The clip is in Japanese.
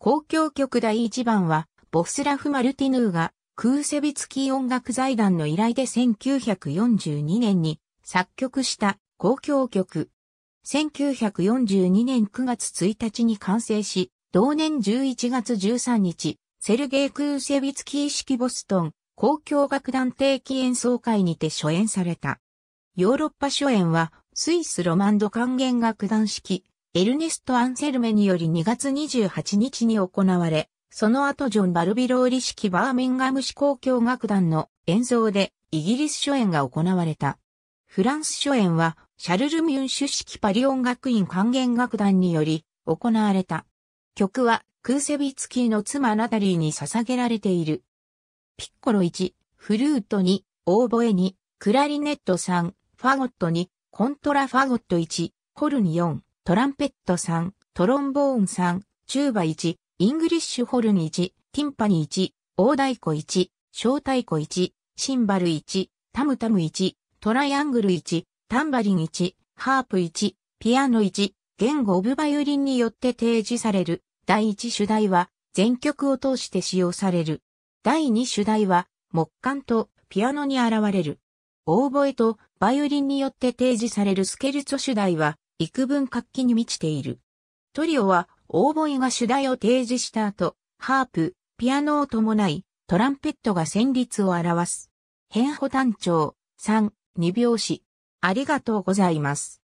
交響曲第1番は、ボスラフ・マルティヌーが、クーセビツキー音楽財団の依頼で1942年に作曲した交響曲。1942年9月1日に完成し、同年11月13日、セルゲイ・クーセビツキー式ボストン交響楽団定期演奏会にて初演された。ヨーロッパ初演は、スイスロマンド管弦楽団式エルネスト・アンセルメにより2月28日に行われ、その後ジョン・バルビローリ式バーミンガム市交響楽団の演奏でイギリス初演が行われた。フランス初演はシャルル・ミュンシュ式パリ音楽院管弦楽団により行われた。曲はクーセビツキーの妻ナタリーに捧げられている。ピッコロ1、フルート2、オーボエ2、クラリネット3、ファゴット2、コントラファゴット1、コルニ4。トランペット3、トロンボーン3、チューバ1、イングリッシュホルン1、ティンパニ1、大太鼓1、小太鼓1、シンバル1、タムタム1、トライアングル1、タンバリン1、ハープ1、ピアノ1、言語オブバイオリンによって提示される第1主題は全曲を通して使用される。第2主題は木管とピアノに現れる。オーボエとバイオリンによって提示されるスケルツォ主題は幾分活気に満ちている。トリオは、オーボイが主題を提示した後、ハープ、ピアノを伴い、トランペットが旋律を表す。変歩単調、3、2拍子。ありがとうございます。